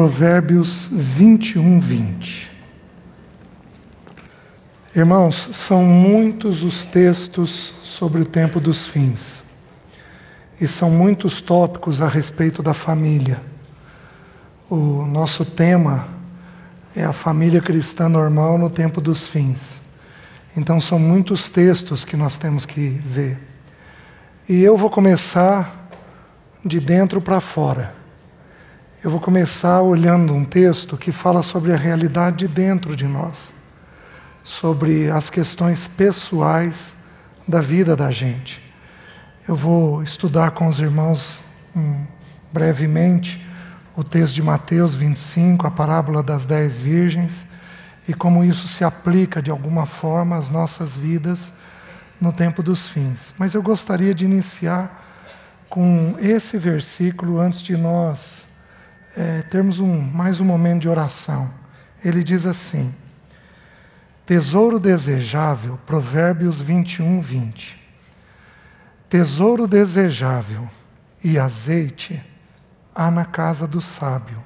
Provérbios 21, 20. Irmãos, são muitos os textos sobre o tempo dos fins, e são muitos tópicos a respeito da família. O nosso tema é a família cristã normal no tempo dos fins. Então, são muitos textos que nós temos que ver. E eu vou começar de dentro para fora. Eu vou começar olhando um texto que fala sobre a realidade dentro de nós, sobre as questões pessoais da vida da gente. Eu vou estudar com os irmãos hum, brevemente o texto de Mateus 25, a parábola das dez virgens, e como isso se aplica de alguma forma às nossas vidas no tempo dos fins. Mas eu gostaria de iniciar com esse versículo antes de nós é, termos um, mais um momento de oração. Ele diz assim: Tesouro desejável, Provérbios 21, 20. Tesouro desejável e azeite há na casa do sábio,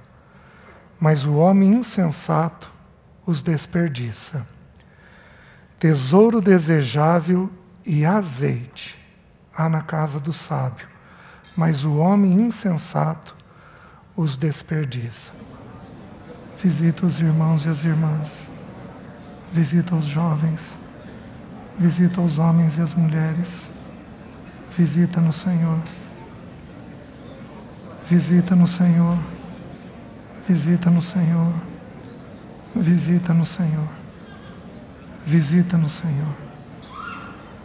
mas o homem insensato os desperdiça. Tesouro desejável e azeite há na casa do sábio, mas o homem insensato os desperdiça. Visita os irmãos e as irmãs, visita os jovens, visita os homens e as mulheres, visita no Senhor, visita no Senhor, visita no Senhor, visita no Senhor, visita no Senhor,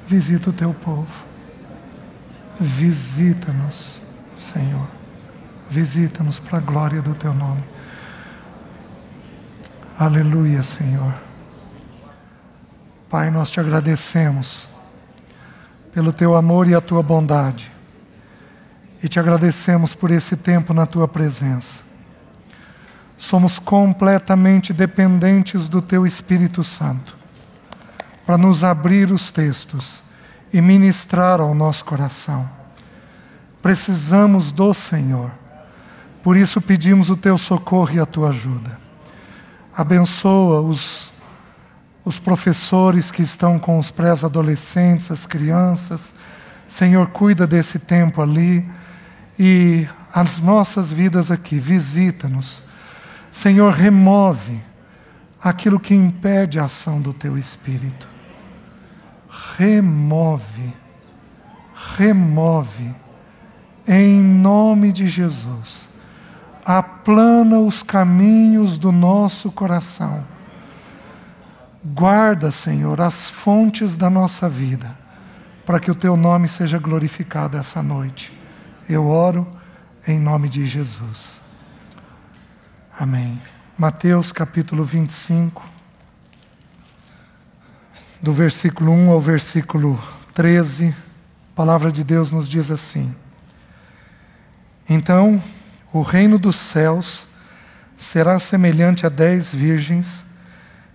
visita o teu povo, visita-nos, Senhor. Visita-nos para a glória do teu nome. Aleluia, Senhor. Pai, nós te agradecemos pelo teu amor e a tua bondade. E te agradecemos por esse tempo na tua presença. Somos completamente dependentes do teu Espírito Santo para nos abrir os textos e ministrar ao nosso coração. Precisamos do Senhor. Por isso pedimos o teu socorro e a tua ajuda. Abençoa os, os professores que estão com os pré-adolescentes, as crianças. Senhor, cuida desse tempo ali e as nossas vidas aqui. Visita-nos. Senhor, remove aquilo que impede a ação do teu espírito. Remove, remove, em nome de Jesus aplana os caminhos do nosso coração. Guarda, Senhor, as fontes da nossa vida, para que o teu nome seja glorificado essa noite. Eu oro em nome de Jesus. Amém. Mateus capítulo 25, do versículo 1 ao versículo 13, a palavra de Deus nos diz assim: Então, o reino dos céus será semelhante a dez virgens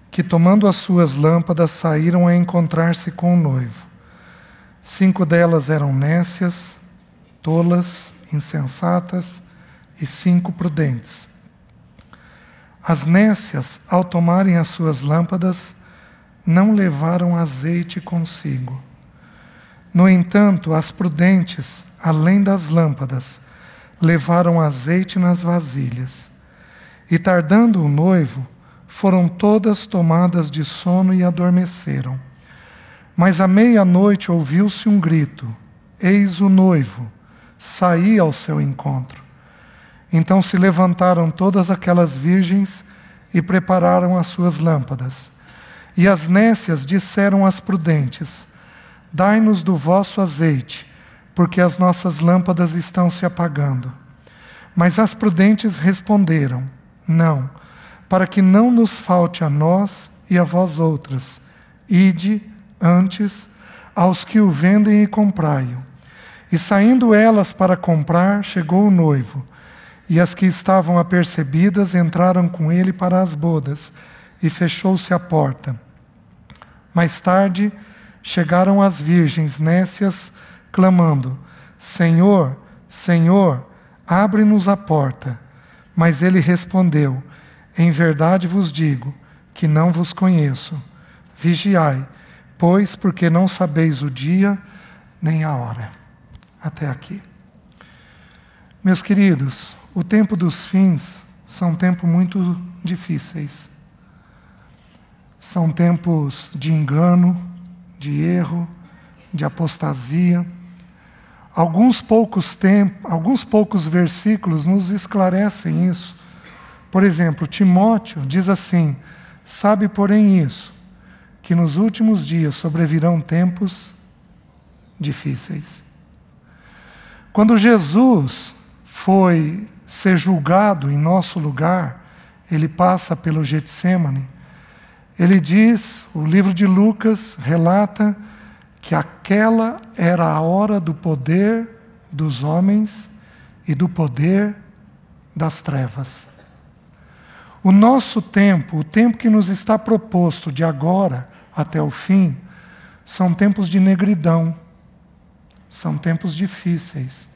que, tomando as suas lâmpadas, saíram a encontrar-se com o noivo. Cinco delas eram nécias, tolas, insensatas, e cinco prudentes. As nécias, ao tomarem as suas lâmpadas, não levaram azeite consigo. No entanto, as prudentes, além das lâmpadas, levaram azeite nas vasilhas. E tardando o noivo, foram todas tomadas de sono e adormeceram. Mas à meia-noite ouviu-se um grito: Eis o noivo, saí ao seu encontro. Então se levantaram todas aquelas virgens e prepararam as suas lâmpadas. E as nécias disseram às prudentes: Dai-nos do vosso azeite porque as nossas lâmpadas estão se apagando. Mas as prudentes responderam: Não, para que não nos falte a nós e a vós outras. Ide, antes, aos que o vendem e comprai-o. E saindo elas para comprar, chegou o noivo. E as que estavam apercebidas entraram com ele para as bodas, e fechou-se a porta. Mais tarde, chegaram as virgens nécias clamando: Senhor, Senhor, abre-nos a porta. Mas ele respondeu: Em verdade vos digo que não vos conheço. Vigiai, pois, porque não sabeis o dia nem a hora. Até aqui. Meus queridos, o tempo dos fins são tempos muito difíceis. São tempos de engano, de erro, de apostasia. Alguns poucos, tempo, alguns poucos versículos nos esclarecem isso. Por exemplo, Timóteo diz assim: Sabe, porém, isso, que nos últimos dias sobrevirão tempos difíceis. Quando Jesus foi ser julgado em nosso lugar, ele passa pelo Getsemane. Ele diz, o livro de Lucas relata que aquela era a hora do poder dos homens e do poder das trevas. O nosso tempo, o tempo que nos está proposto de agora até o fim, são tempos de negridão, são tempos difíceis.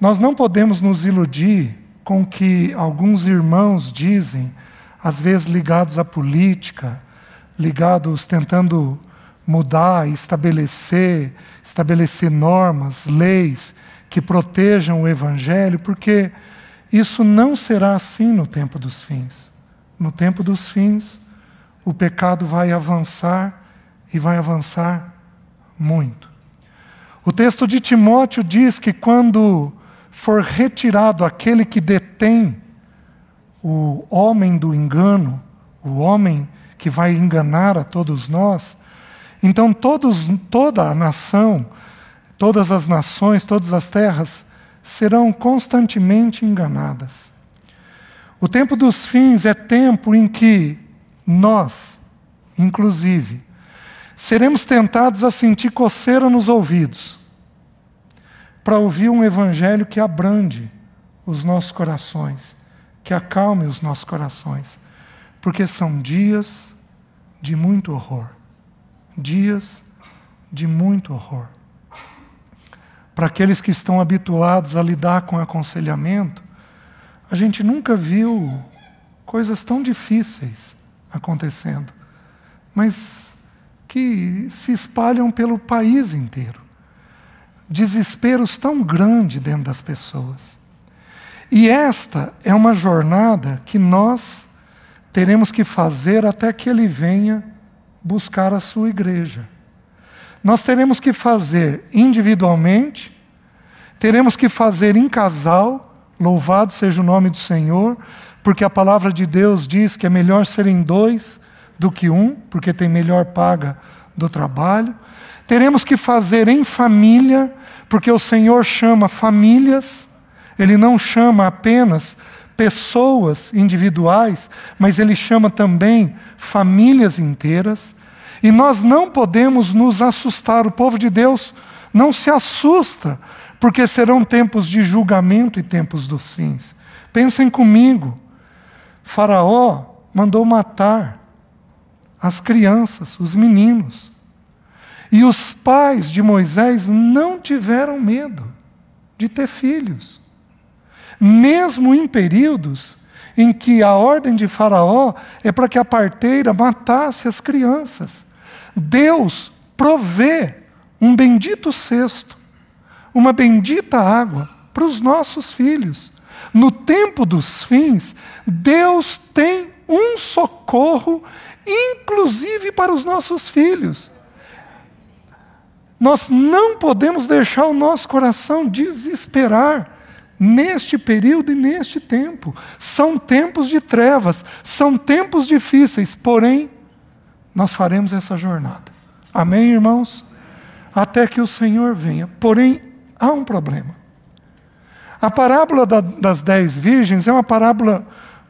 Nós não podemos nos iludir com que alguns irmãos dizem, às vezes ligados à política, ligados tentando mudar, estabelecer, estabelecer normas, leis que protejam o evangelho, porque isso não será assim no tempo dos fins. No tempo dos fins, o pecado vai avançar e vai avançar muito. O texto de Timóteo diz que quando for retirado aquele que detém o homem do engano, o homem que vai enganar a todos nós, então todos, toda a nação, todas as nações, todas as terras serão constantemente enganadas. O tempo dos fins é tempo em que nós, inclusive, seremos tentados a sentir coceira nos ouvidos para ouvir um evangelho que abrande os nossos corações, que acalme os nossos corações, porque são dias de muito horror dias de muito horror. Para aqueles que estão habituados a lidar com aconselhamento, a gente nunca viu coisas tão difíceis acontecendo, mas que se espalham pelo país inteiro. Desesperos tão grandes dentro das pessoas. E esta é uma jornada que nós teremos que fazer até que Ele venha buscar a sua igreja. Nós teremos que fazer individualmente, teremos que fazer em casal, louvado seja o nome do Senhor, porque a palavra de Deus diz que é melhor serem dois do que um, porque tem melhor paga do trabalho. Teremos que fazer em família, porque o Senhor chama famílias, Ele não chama apenas pessoas individuais, mas ele chama também famílias inteiras. E nós não podemos nos assustar, o povo de Deus não se assusta, porque serão tempos de julgamento e tempos dos fins. Pensem comigo: Faraó mandou matar as crianças, os meninos. E os pais de Moisés não tiveram medo de ter filhos mesmo em períodos em que a ordem de Faraó é para que a parteira matasse as crianças. Deus provê um bendito cesto, uma bendita água para os nossos filhos. No tempo dos fins, Deus tem um socorro, inclusive para os nossos filhos. Nós não podemos deixar o nosso coração desesperar neste período e neste tempo. São tempos de trevas, são tempos difíceis, porém, nós faremos essa jornada. Amém, irmãos? Até que o Senhor venha. Porém, há um problema. A parábola da, das dez virgens é uma parábola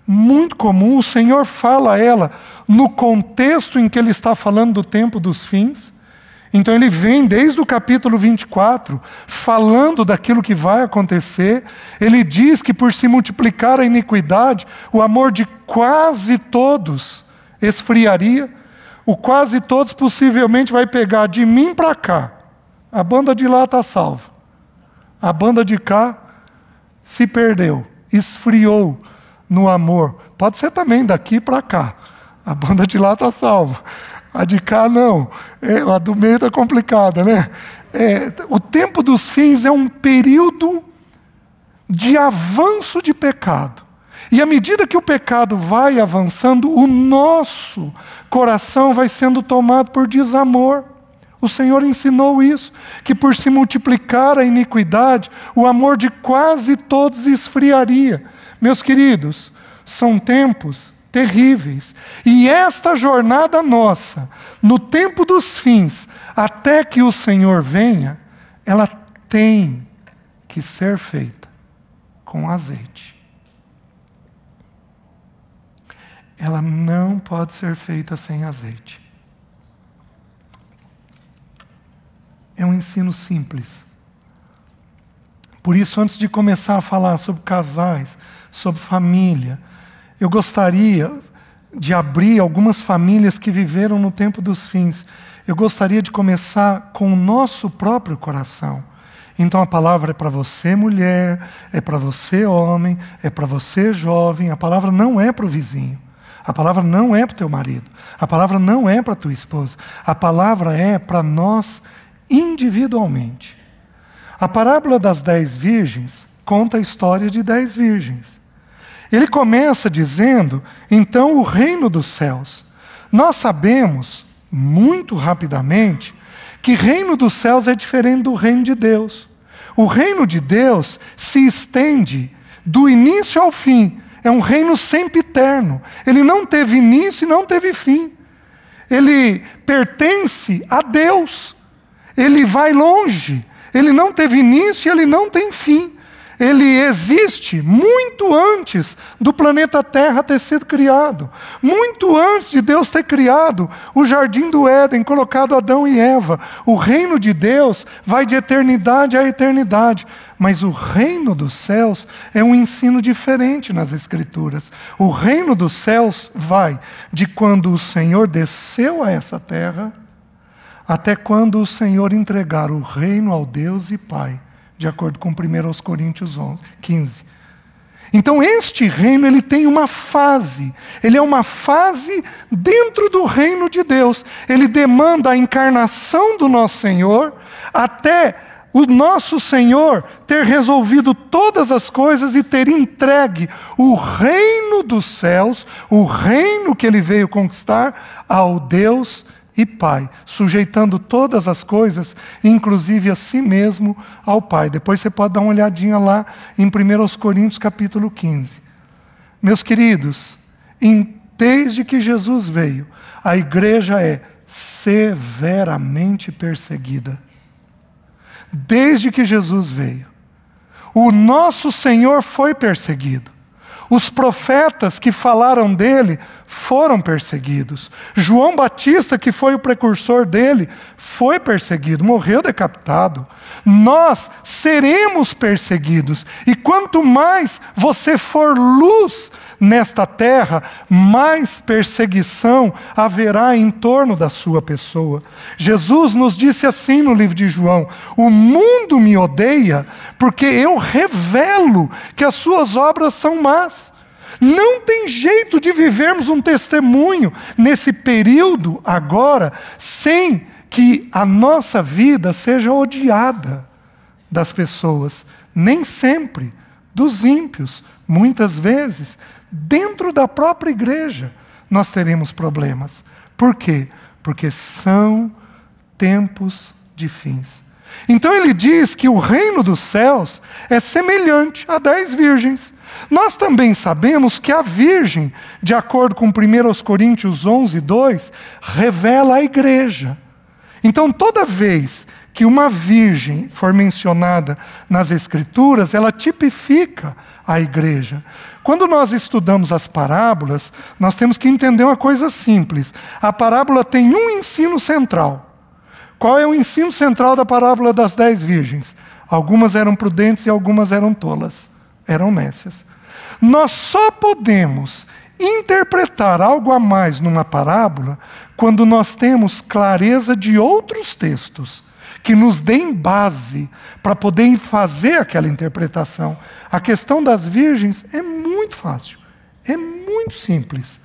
muito comum. O Senhor fala ela no contexto em que ele está falando do tempo dos fins. Então ele vem desde o capítulo 24 falando daquilo que vai acontecer. Ele diz que por se multiplicar a iniquidade, o amor de quase todos esfriaria. O quase todos possivelmente vai pegar de mim para cá. A banda de lá está salva. A banda de cá se perdeu, esfriou no amor. Pode ser também daqui para cá. A banda de lá está salva. A de cá não. É, a do meio está complicada, né? É, o tempo dos fins é um período de avanço de pecado. E à medida que o pecado vai avançando, o nosso coração vai sendo tomado por desamor. O Senhor ensinou isso, que por se multiplicar a iniquidade, o amor de quase todos esfriaria. Meus queridos, são tempos terríveis. E esta jornada nossa, no tempo dos fins, até que o Senhor venha, ela tem que ser feita com azeite. Ela não pode ser feita sem azeite. É um ensino simples. Por isso, antes de começar a falar sobre casais, sobre família, eu gostaria de abrir algumas famílias que viveram no tempo dos fins. Eu gostaria de começar com o nosso próprio coração. Então a palavra é para você, mulher, é para você, homem, é para você, jovem. A palavra não é para o vizinho. A palavra não é para o teu marido. A palavra não é para a tua esposa. A palavra é para nós individualmente. A parábola das dez virgens conta a história de dez virgens. Ele começa dizendo, então, o reino dos céus. Nós sabemos, muito rapidamente, que reino dos céus é diferente do reino de Deus. O reino de Deus se estende do início ao fim. É um reino sempiterno. Ele não teve início e não teve fim. Ele pertence a Deus. Ele vai longe. Ele não teve início e ele não tem fim ele existe muito antes do planeta Terra ter sido criado, muito antes de Deus ter criado o jardim do Éden, colocado Adão e Eva. O reino de Deus vai de eternidade a eternidade, mas o reino dos céus é um ensino diferente nas Escrituras. O reino dos céus vai de quando o Senhor desceu a essa terra até quando o Senhor entregar o reino ao Deus e Pai de acordo com 1 Coríntios 11, 15. Então este reino ele tem uma fase, ele é uma fase dentro do reino de Deus. Ele demanda a encarnação do nosso Senhor até o nosso Senhor ter resolvido todas as coisas e ter entregue o reino dos céus, o reino que ele veio conquistar ao Deus e Pai, sujeitando todas as coisas, inclusive a si mesmo, ao Pai. Depois você pode dar uma olhadinha lá em 1 Coríntios capítulo 15. Meus queridos, em, desde que Jesus veio, a igreja é severamente perseguida. Desde que Jesus veio, o nosso Senhor foi perseguido. Os profetas que falaram dele foram perseguidos. João Batista, que foi o precursor dele, foi perseguido, morreu decapitado. Nós seremos perseguidos. E quanto mais você for luz nesta terra, mais perseguição haverá em torno da sua pessoa. Jesus nos disse assim no livro de João: O mundo me odeia porque eu revelo que as suas obras são más. Não tem jeito de vivermos um testemunho nesse período agora sem que a nossa vida seja odiada das pessoas, nem sempre dos ímpios, muitas vezes dentro da própria igreja nós teremos problemas. Por quê? Porque são tempos de fins. Então ele diz que o reino dos céus é semelhante a dez virgens nós também sabemos que a Virgem, de acordo com 1 Coríntios 11, 2, revela a igreja. Então, toda vez que uma virgem for mencionada nas Escrituras, ela tipifica a igreja. Quando nós estudamos as parábolas, nós temos que entender uma coisa simples: a parábola tem um ensino central. Qual é o ensino central da parábola das dez virgens? Algumas eram prudentes e algumas eram tolas eram nécias. Nós só podemos interpretar algo a mais numa parábola quando nós temos clareza de outros textos que nos deem base para poder fazer aquela interpretação. A questão das virgens é muito fácil, é muito simples.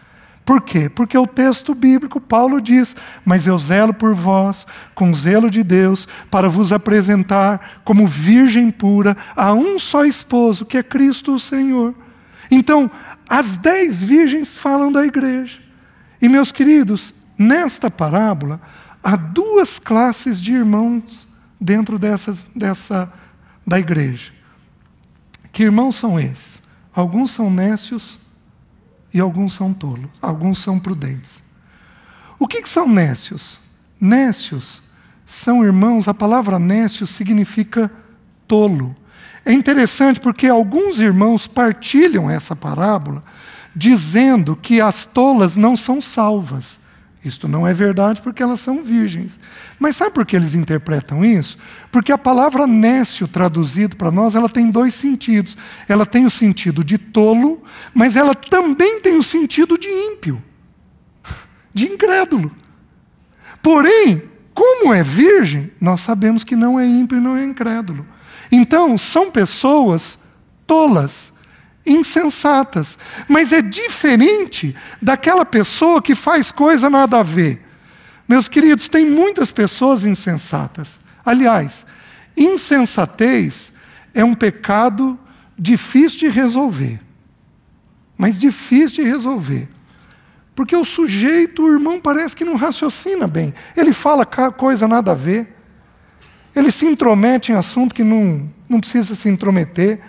Por quê? Porque é o texto bíblico, Paulo diz: Mas eu zelo por vós, com zelo de Deus, para vos apresentar como virgem pura a um só esposo, que é Cristo o Senhor. Então, as dez virgens falam da igreja. E, meus queridos, nesta parábola, há duas classes de irmãos dentro dessas, dessa, da igreja. Que irmãos são esses? Alguns são nécios, e alguns são tolos, alguns são prudentes. O que, que são nécios? Nécios são irmãos, a palavra nécio significa tolo. É interessante porque alguns irmãos partilham essa parábola dizendo que as tolas não são salvas. Isto não é verdade porque elas são virgens. Mas sabe por que eles interpretam isso? Porque a palavra nécio, traduzido para nós, ela tem dois sentidos. Ela tem o sentido de tolo, mas ela também tem o sentido de ímpio, de incrédulo. Porém, como é virgem, nós sabemos que não é ímpio e não é incrédulo. Então, são pessoas tolas, insensatas. Mas é diferente daquela pessoa que faz coisa nada a ver. Meus queridos, tem muitas pessoas insensatas. Aliás, insensatez é um pecado difícil de resolver. Mas difícil de resolver. Porque o sujeito, o irmão, parece que não raciocina bem. Ele fala coisa nada a ver. Ele se intromete em assunto que não, não precisa se intrometer.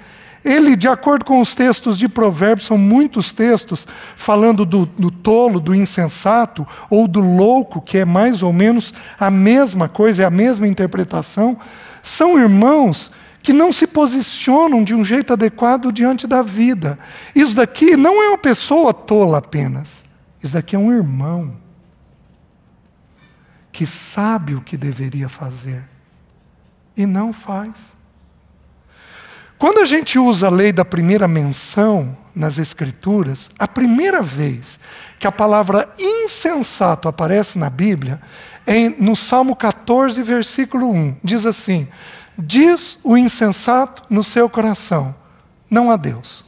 Ele, de acordo com os textos de Provérbios, são muitos textos falando do, do, tolo, do insensato ou do louco, que é mais ou menos a mesma coisa, é a mesma interpretação. São irmãos que não se posicionam de um jeito adequado diante da vida. Isso daqui não é uma pessoa tola apenas. Isso daqui é um irmão que sabe o que deveria fazer e não faz. Quando a gente usa a lei da primeira menção nas Escrituras, a primeira vez que a palavra insensato aparece na Bíblia é no Salmo 14, versículo 1. Diz assim: Diz o insensato no seu coração, não há Deus.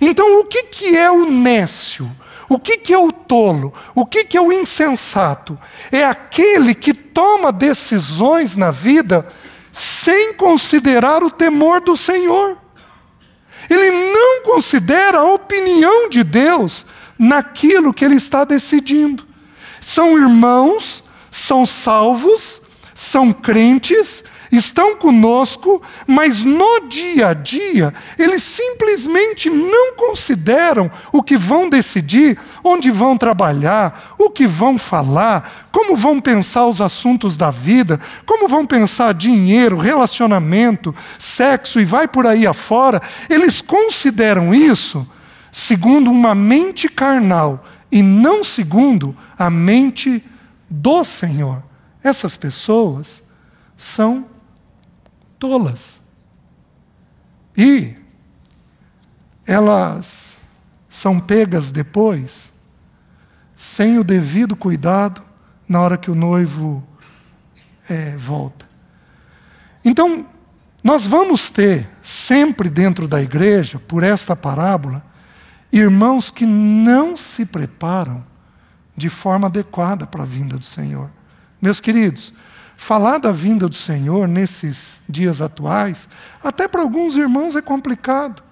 Então, o que, que é o nécio? O que, que é o tolo? O que, que é o insensato? É aquele que toma decisões na vida sem considerar o temor do Senhor. Ele não considera a opinião de Deus naquilo que ele está decidindo. São irmãos, são salvos, são crentes, estão conosco, mas no dia a dia eles simplesmente não consideram o que vão decidir, onde vão trabalhar, o que vão falar, como vão pensar os assuntos da vida, como vão pensar dinheiro, relacionamento, sexo e vai por aí afora. Eles consideram isso segundo uma mente carnal e não segundo a mente do Senhor. Essas pessoas são tolas. E elas são pegas depois sem o devido cuidado na hora que o noivo é, volta. Então, nós vamos ter sempre dentro da igreja, por esta parábola, irmãos que não se preparam de forma adequada para a vinda do Senhor. Meus queridos, Falar da vinda do Senhor nesses dias atuais, até para alguns irmãos é complicado.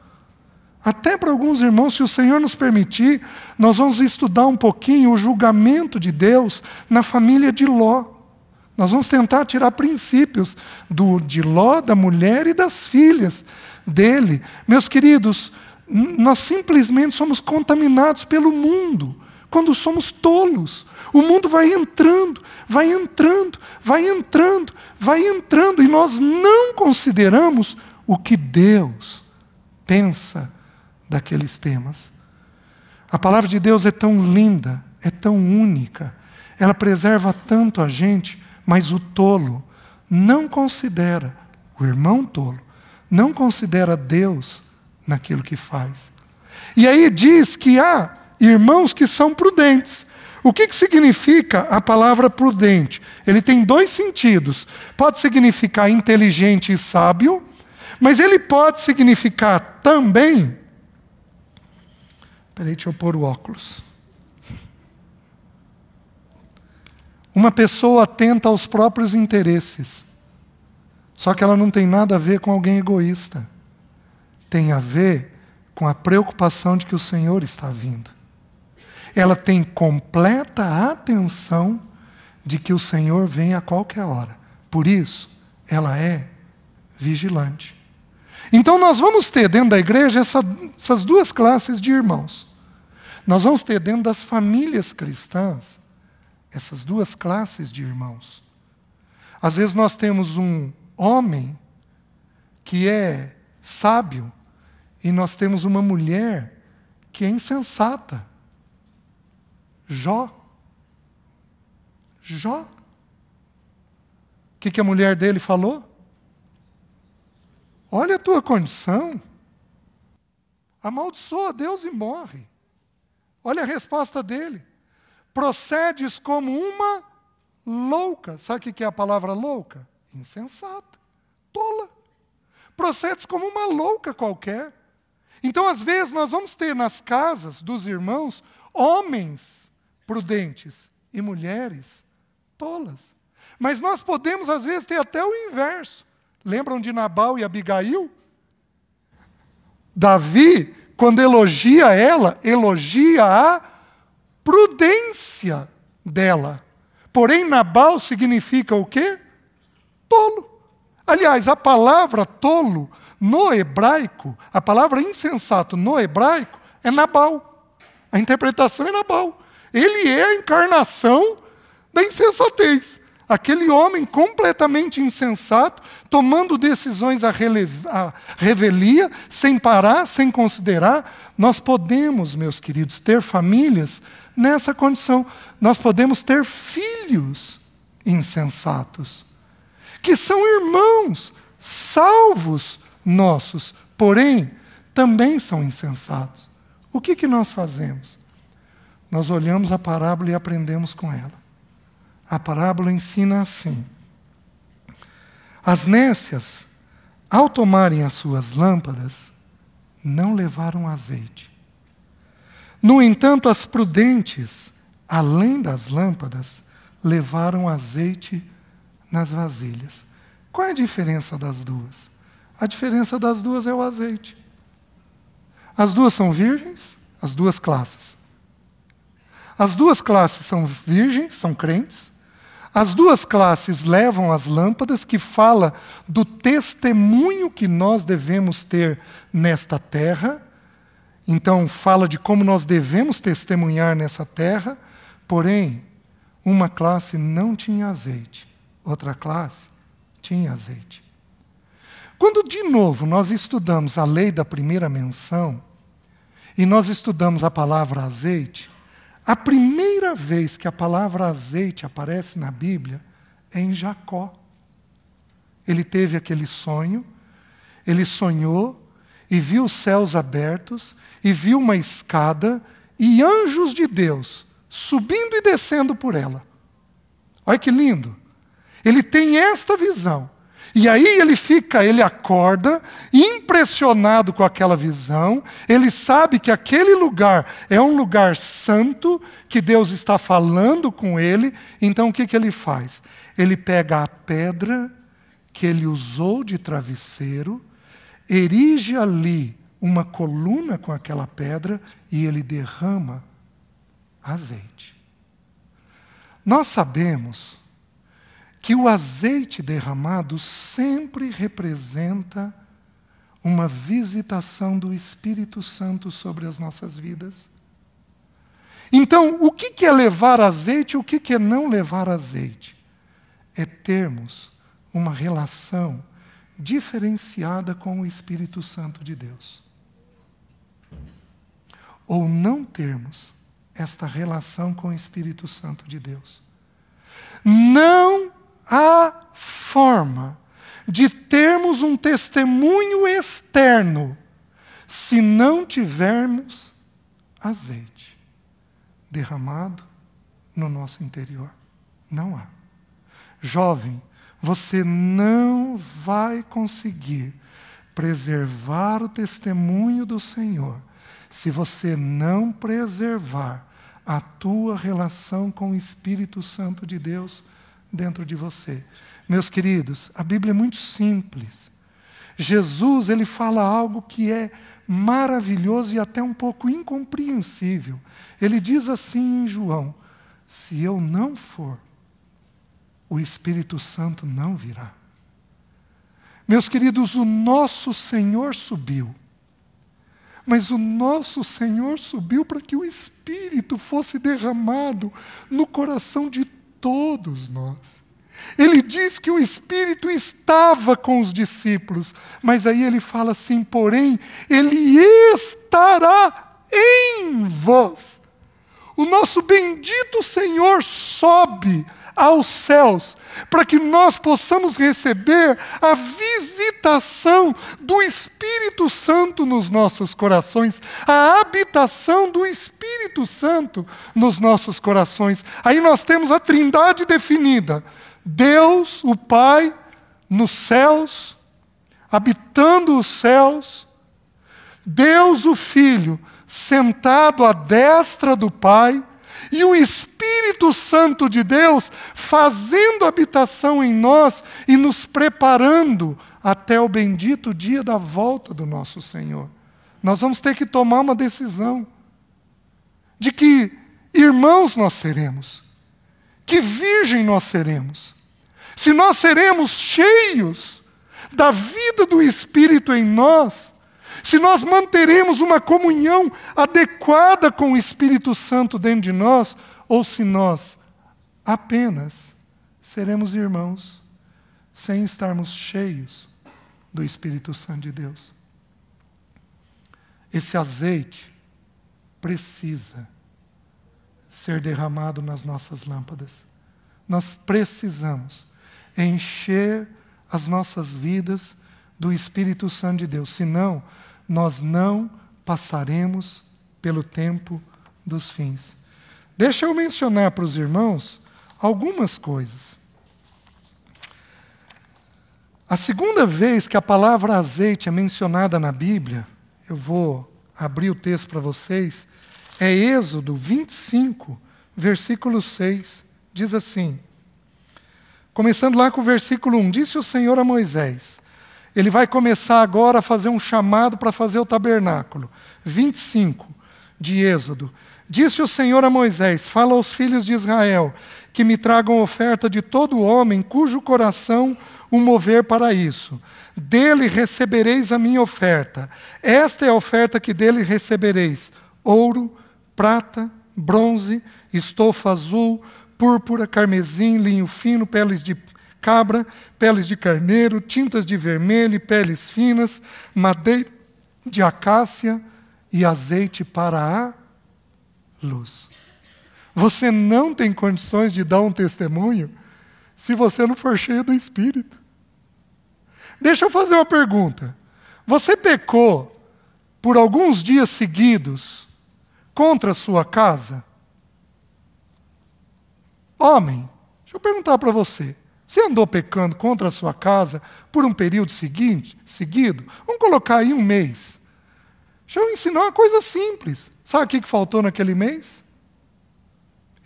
Até para alguns irmãos, se o Senhor nos permitir, nós vamos estudar um pouquinho o julgamento de Deus na família de Ló. Nós vamos tentar tirar princípios do, de Ló, da mulher e das filhas dele. Meus queridos, nós simplesmente somos contaminados pelo mundo quando somos tolos. O mundo vai entrando, vai entrando, vai entrando, vai entrando, e nós não consideramos o que Deus pensa daqueles temas. A palavra de Deus é tão linda, é tão única, ela preserva tanto a gente, mas o tolo não considera, o irmão tolo, não considera Deus naquilo que faz. E aí diz que há irmãos que são prudentes. O que, que significa a palavra prudente? Ele tem dois sentidos. Pode significar inteligente e sábio, mas ele pode significar também. Peraí, deixa eu pôr o óculos. Uma pessoa atenta aos próprios interesses. Só que ela não tem nada a ver com alguém egoísta. Tem a ver com a preocupação de que o Senhor está vindo ela tem completa atenção de que o Senhor vem a qualquer hora. Por isso, ela é vigilante. Então, nós vamos ter dentro da igreja essa, essas duas classes de irmãos. Nós vamos ter dentro das famílias cristãs essas duas classes de irmãos. Às vezes, nós temos um homem que é sábio e nós temos uma mulher que é insensata. Jó. Jó. O que, que a mulher dele falou? Olha a tua condição. Amaldiçoa Deus e morre. Olha a resposta dele. Procedes como uma louca. Sabe o que é a palavra louca? Insensata, tola. Procedes como uma louca qualquer. Então, às vezes, nós vamos ter nas casas dos irmãos homens prudentes e mulheres tolas. Mas nós podemos, às vezes, ter até o inverso. Lembram de Nabal e Abigail? Davi, quando elogia ela, elogia a prudência dela. Porém, Nabal significa o quê? Tolo. Aliás, a palavra tolo no hebraico, a palavra insensato no hebraico é Nabal. A interpretação é Nabal. Ele é a encarnação da insensatez. Aquele homem completamente insensato, tomando decisões à, revelia, sem parar, sem considerar. Nós podemos, meus queridos, ter famílias nessa condição. Nós podemos ter filhos insensatos, que são irmãos, salvos nossos, porém também são insensatos. O que, que nós fazemos? Nós olhamos a parábola e aprendemos com ela. A parábola ensina assim: As nécias, ao tomarem as suas lâmpadas, não levaram azeite. No entanto, as prudentes, além das lâmpadas, levaram azeite nas vasilhas. Qual é a diferença das duas? A diferença das duas é o azeite. As duas são virgens, as duas classes. As duas classes são virgens, são crentes. As duas classes levam as lâmpadas, que fala do testemunho que nós devemos ter nesta terra. Então, fala de como nós devemos testemunhar nessa terra. Porém, uma classe não tinha azeite, outra classe tinha azeite. Quando, de novo, nós estudamos a lei da primeira menção, e nós estudamos a palavra azeite, a primeira vez que a palavra azeite aparece na Bíblia é em Jacó. Ele teve aquele sonho, ele sonhou e viu os céus abertos, e viu uma escada e anjos de Deus subindo e descendo por ela. Olha que lindo! Ele tem esta visão. E aí ele fica, ele acorda, impressionado com aquela visão, ele sabe que aquele lugar é um lugar santo, que Deus está falando com ele, então o que, que ele faz? Ele pega a pedra que ele usou de travesseiro, erige ali uma coluna com aquela pedra e ele derrama azeite. Nós sabemos que o azeite derramado sempre representa uma visitação do Espírito Santo sobre as nossas vidas. Então, o que é levar azeite e o que é não levar azeite? É termos uma relação diferenciada com o Espírito Santo de Deus. Ou não termos esta relação com o Espírito Santo de Deus. Não a forma de termos um testemunho externo se não tivermos azeite derramado no nosso interior. Não há. Jovem, você não vai conseguir preservar o testemunho do Senhor se você não preservar a tua relação com o Espírito Santo de Deus dentro de você. Meus queridos, a Bíblia é muito simples. Jesus, ele fala algo que é maravilhoso e até um pouco incompreensível. Ele diz assim em João: Se eu não for, o Espírito Santo não virá. Meus queridos, o nosso Senhor subiu. Mas o nosso Senhor subiu para que o Espírito fosse derramado no coração de todos nós. Ele diz que o Espírito estava com os discípulos, mas aí ele fala assim: porém, ele estará em vós o nosso bendito Senhor sobe aos céus, para que nós possamos receber a visitação do Espírito Santo nos nossos corações, a habitação do Espírito Santo nos nossos corações. Aí nós temos a trindade definida: Deus, o Pai, nos céus, habitando os céus, Deus, o Filho, sentado à destra do Pai, e o Espírito Santo de Deus fazendo habitação em nós e nos preparando até o bendito dia da volta do nosso Senhor. Nós vamos ter que tomar uma decisão de que irmãos nós seremos, que virgem nós seremos. Se nós seremos cheios da vida do Espírito em nós, se nós manteremos uma comunhão adequada com o Espírito Santo dentro de nós, ou se nós apenas seremos irmãos sem estarmos cheios do Espírito Santo de Deus. Esse azeite precisa ser derramado nas nossas lâmpadas. Nós precisamos encher as nossas vidas do Espírito Santo de Deus, senão nós não passaremos pelo tempo dos fins. Deixa eu mencionar para os irmãos algumas coisas. A segunda vez que a palavra azeite é mencionada na Bíblia, eu vou abrir o texto para vocês, é Êxodo 25, versículo 6. Diz assim: Começando lá com o versículo 1: Disse o Senhor a Moisés: ele vai começar agora a fazer um chamado para fazer o tabernáculo. 25 de Êxodo. Disse o Senhor a Moisés: Fala aos filhos de Israel que me tragam oferta de todo homem cujo coração o mover para isso. Dele recebereis a minha oferta. Esta é a oferta que dele recebereis: ouro, prata, bronze, estofa azul, púrpura, carmesim, linho fino, peles de cabra, peles de carneiro, tintas de vermelho, peles finas, madeira de acácia e azeite para a luz. Você não tem condições de dar um testemunho se você não for cheio do Espírito. Deixa eu fazer uma pergunta. Você pecou por alguns dias seguidos contra a sua casa? Homem, deixa eu perguntar para você. Se andou pecando contra a sua casa por um período seguinte, seguido, vamos colocar aí um mês. Deixa eu ensinar uma coisa simples. Sabe o que faltou naquele mês?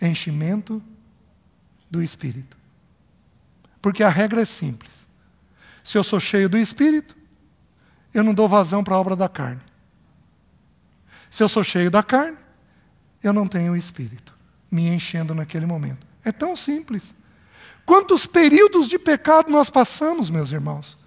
Enchimento do Espírito. Porque a regra é simples. Se eu sou cheio do Espírito, eu não dou vazão para a obra da carne. Se eu sou cheio da carne, eu não tenho o Espírito me enchendo naquele momento. É tão simples. Quantos períodos de pecado nós passamos, meus irmãos?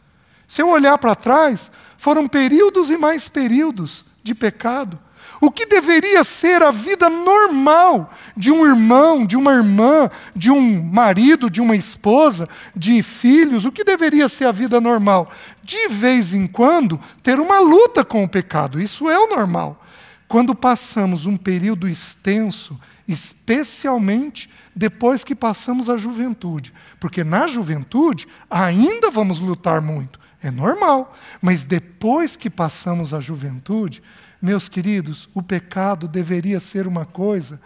Se eu olhar para trás, foram períodos e mais períodos de pecado. O que deveria ser a vida normal de um irmão, de uma irmã, de um marido, de uma esposa, de filhos, o que deveria ser a vida normal? De vez em quando, ter uma luta com o pecado, isso é o normal. Quando passamos um período extenso, especialmente depois que passamos a juventude. Porque na juventude ainda vamos lutar muito, é normal. Mas depois que passamos a juventude, meus queridos, o pecado deveria ser uma coisa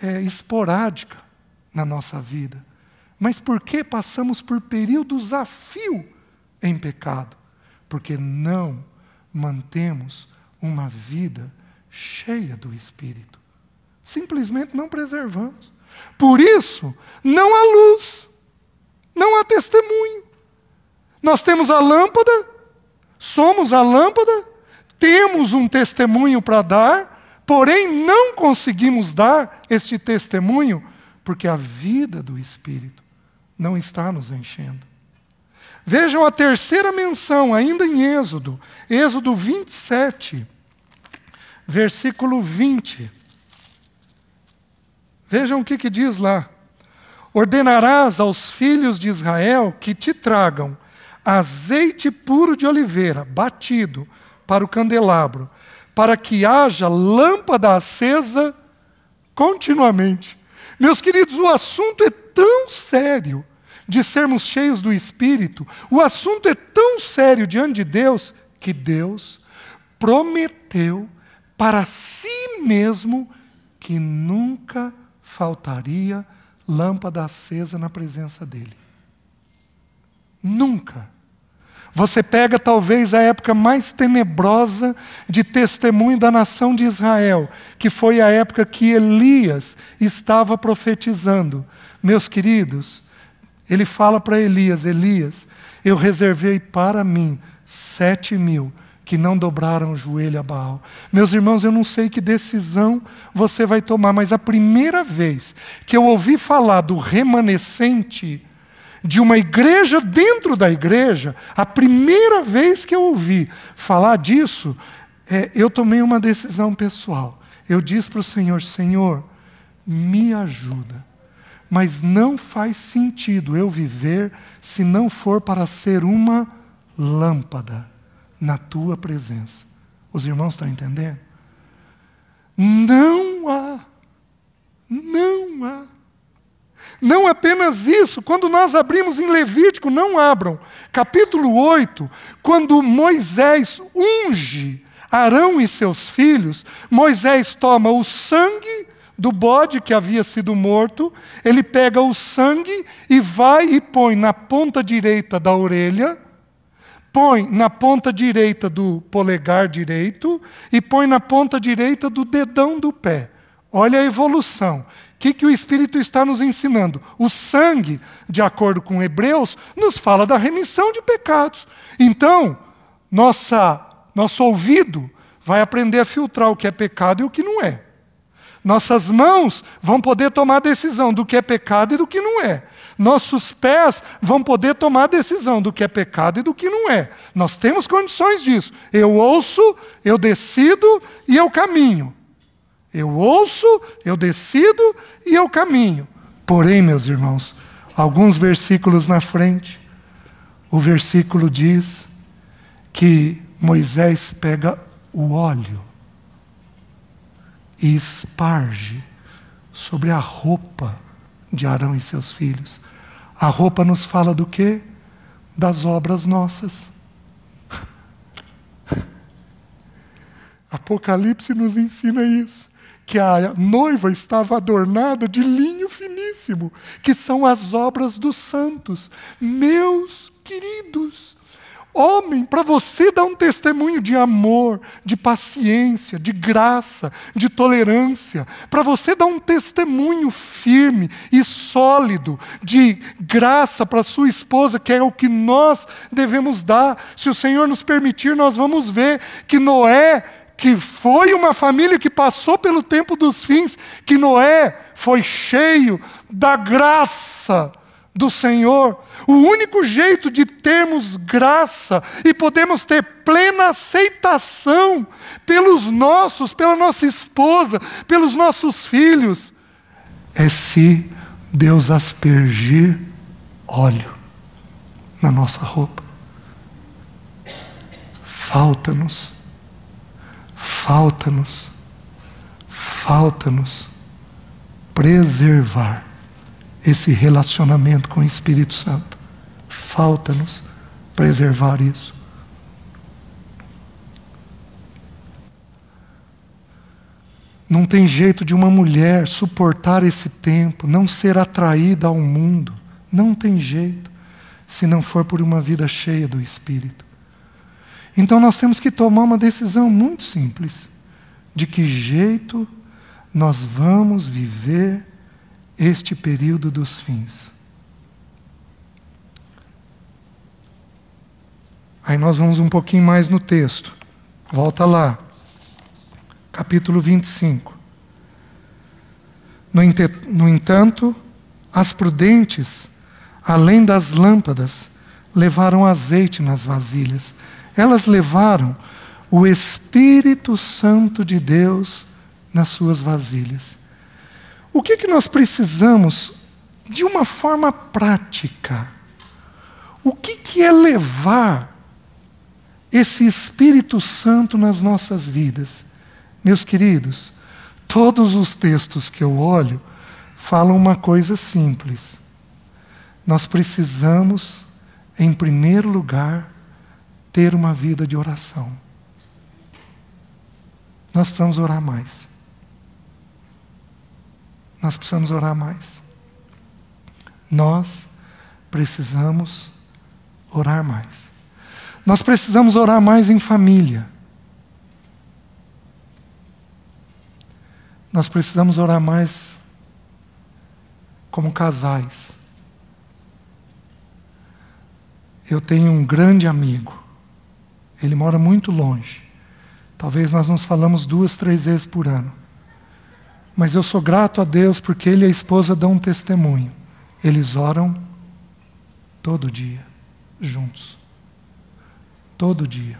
é, esporádica na nossa vida. Mas por que passamos por períodos a fio em pecado? Porque não mantemos uma vida cheia do Espírito. Simplesmente não preservamos. Por isso, não há luz, não há testemunho. Nós temos a lâmpada, somos a lâmpada, temos um testemunho para dar, porém não conseguimos dar este testemunho porque a vida do Espírito não está nos enchendo. Vejam a terceira menção, ainda em Êxodo, Êxodo 27, versículo 20. Vejam o que, que diz lá. Ordenarás aos filhos de Israel que te tragam azeite puro de oliveira, batido, para o candelabro, para que haja lâmpada acesa continuamente. Meus queridos, o assunto é tão sério de sermos cheios do Espírito, o assunto é tão sério diante de Deus, que Deus prometeu para si mesmo que nunca faltaria lâmpada acesa na presença dele. Nunca. Você pega talvez a época mais tenebrosa de testemunho da nação de Israel, que foi a época que Elias estava profetizando. Meus queridos, ele fala para Elias: Elias, eu reservei para mim sete mil que não dobraram o joelho a Baal. Meus irmãos, eu não sei que decisão você vai tomar, mas a primeira vez que eu ouvi falar do remanescente de uma igreja dentro da igreja, a primeira vez que eu ouvi falar disso, é, eu tomei uma decisão pessoal. Eu disse para o Senhor: Senhor, me ajuda. Mas não faz sentido eu viver se não for para ser uma lâmpada na tua presença. Os irmãos estão entendendo? Não há, não há. Não apenas isso, quando nós abrimos em Levítico, não abram. Capítulo 8, quando Moisés unge Arão e seus filhos, Moisés toma o sangue do bode que havia sido morto, ele pega o sangue e vai e põe na ponta direita da orelha põe na ponta direita do polegar direito e põe na ponta direita do dedão do pé. Olha a evolução. O que, que o Espírito está nos ensinando? O sangue, de acordo com Hebreus, nos fala da remissão de pecados. Então, nossa, nosso ouvido vai aprender a filtrar o que é pecado e o que não é. Nossas mãos vão poder tomar decisão do que é pecado e do que não é. Nossos pés vão poder tomar decisão do que é pecado e do que não é. Nós temos condições disso. Eu ouço, eu decido e eu caminho. Eu ouço, eu decido e eu caminho. Porém, meus irmãos, alguns versículos na frente, o versículo diz que Moisés pega o óleo e esparge sobre a roupa de Arão e seus filhos. A roupa nos fala do quê? Das obras nossas. Apocalipse nos ensina isso que a noiva estava adornada de linho finíssimo, que são as obras dos santos. Meus queridos, Homem, para você dar um testemunho de amor, de paciência, de graça, de tolerância, para você dar um testemunho firme e sólido de graça para sua esposa, que é o que nós devemos dar. Se o Senhor nos permitir, nós vamos ver que Noé que foi uma família que passou pelo tempo dos fins, que Noé foi cheio da graça do Senhor. O único jeito de termos graça e podemos ter plena aceitação pelos nossos, pela nossa esposa, pelos nossos filhos, é se Deus aspergir óleo na nossa roupa. Falta-nos, falta-nos, falta-nos preservar esse relacionamento com o Espírito Santo. Falta-nos preservar isso. Não tem jeito de uma mulher suportar esse tempo, não ser atraída ao mundo. Não tem jeito, se não for por uma vida cheia do Espírito. Então nós temos que tomar uma decisão muito simples: de que jeito nós vamos viver este período dos fins. Aí nós vamos um pouquinho mais no texto. Volta lá. Capítulo 25. No entanto, as prudentes, além das lâmpadas, levaram azeite nas vasilhas. Elas levaram o Espírito Santo de Deus nas suas vasilhas. O que, que nós precisamos de uma forma prática? O que, que é levar esse Espírito Santo nas nossas vidas. Meus queridos, todos os textos que eu olho falam uma coisa simples. Nós precisamos, em primeiro lugar, ter uma vida de oração. Nós precisamos orar mais. Nós precisamos orar mais. Nós precisamos orar mais. Nós precisamos orar mais em família. Nós precisamos orar mais como casais. Eu tenho um grande amigo. Ele mora muito longe. Talvez nós nos falamos duas, três vezes por ano. Mas eu sou grato a Deus porque ele e a esposa dão um testemunho. Eles oram todo dia, juntos todo dia,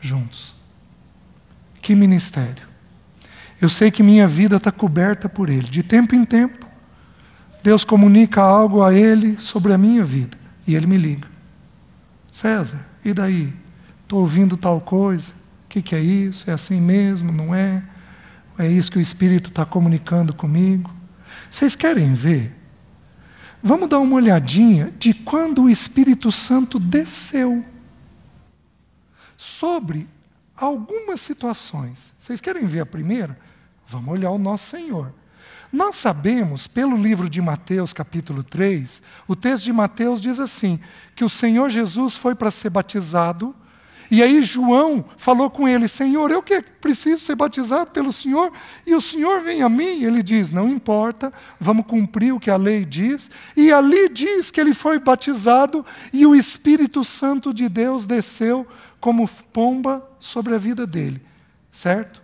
juntos. Que ministério! Eu sei que minha vida está coberta por Ele. De tempo em tempo, Deus comunica algo a Ele sobre a minha vida. E Ele me liga. César, e daí? Estou ouvindo tal coisa. O que, que é isso? É assim mesmo? Não é? É isso que o Espírito está comunicando comigo. Vocês querem ver? Vamos dar uma olhadinha de quando o Espírito Santo desceu sobre algumas situações. Vocês querem ver a primeira? Vamos olhar o nosso Senhor. Nós sabemos, pelo livro de Mateus, capítulo 3, o texto de Mateus diz assim: que o Senhor Jesus foi para ser batizado, e aí João falou com ele: Senhor, eu que preciso ser batizado pelo Senhor, e o Senhor vem a mim. Ele diz: Não importa, vamos cumprir o que a lei diz. E ali diz que ele foi batizado, e o Espírito Santo de Deus desceu como pomba sobre a vida dele, certo?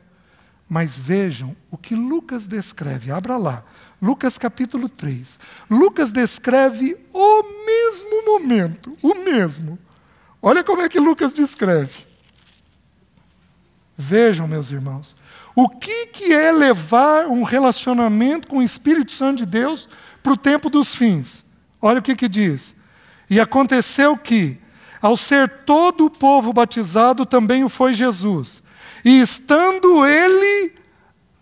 Mas vejam o que Lucas descreve, abra lá, Lucas capítulo 3. Lucas descreve o mesmo momento, o mesmo. Olha como é que Lucas descreve. Vejam, meus irmãos, o que, que é levar um relacionamento com o Espírito Santo de Deus para o tempo dos fins? Olha o que, que diz. E aconteceu que, ao ser todo o povo batizado, também o foi Jesus. E estando ele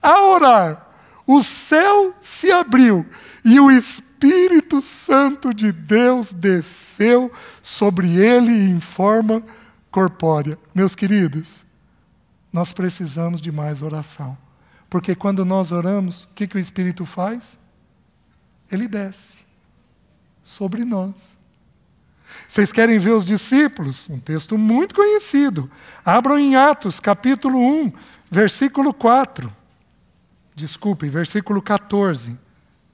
a orar, o céu se abriu e o Espírito Santo de Deus desceu sobre ele em forma corpórea. Meus queridos, nós precisamos de mais oração. Porque quando nós oramos, o que, que o Espírito faz? Ele desce sobre nós. Vocês querem ver os discípulos? Um texto muito conhecido. Abram em Atos, capítulo 1, versículo 4. Desculpe, versículo 14.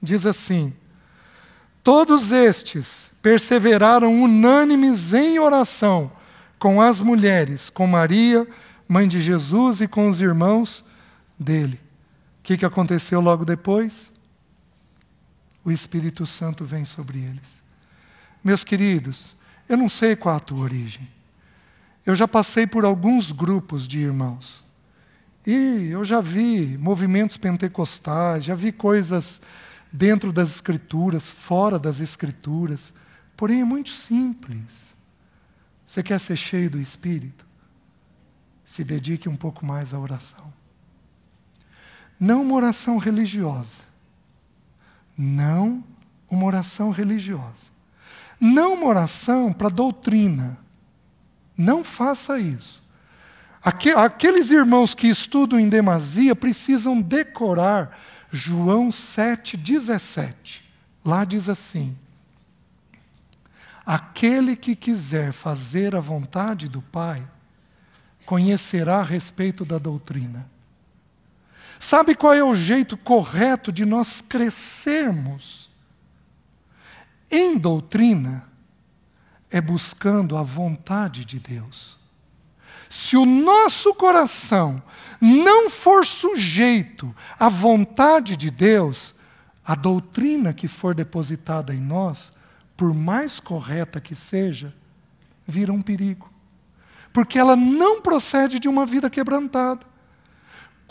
Diz assim: Todos estes perseveraram unânimes em oração com as mulheres, com Maria, mãe de Jesus e com os irmãos dele. O que aconteceu logo depois? O Espírito Santo vem sobre eles. Meus queridos, eu não sei qual a tua origem. Eu já passei por alguns grupos de irmãos. E eu já vi movimentos pentecostais, já vi coisas dentro das escrituras, fora das escrituras. Porém, é muito simples. Você quer ser cheio do Espírito? Se dedique um pouco mais à oração. Não uma oração religiosa. Não uma oração religiosa. Não uma oração para doutrina. Não faça isso. Aqueles irmãos que estudam em demasia precisam decorar João 7,17. Lá diz assim: Aquele que quiser fazer a vontade do Pai, conhecerá a respeito da doutrina. Sabe qual é o jeito correto de nós crescermos em doutrina é buscando a vontade de Deus. Se o nosso coração não for sujeito à vontade de Deus, a doutrina que for depositada em nós, por mais correta que seja, vira um perigo. Porque ela não procede de uma vida quebrantada.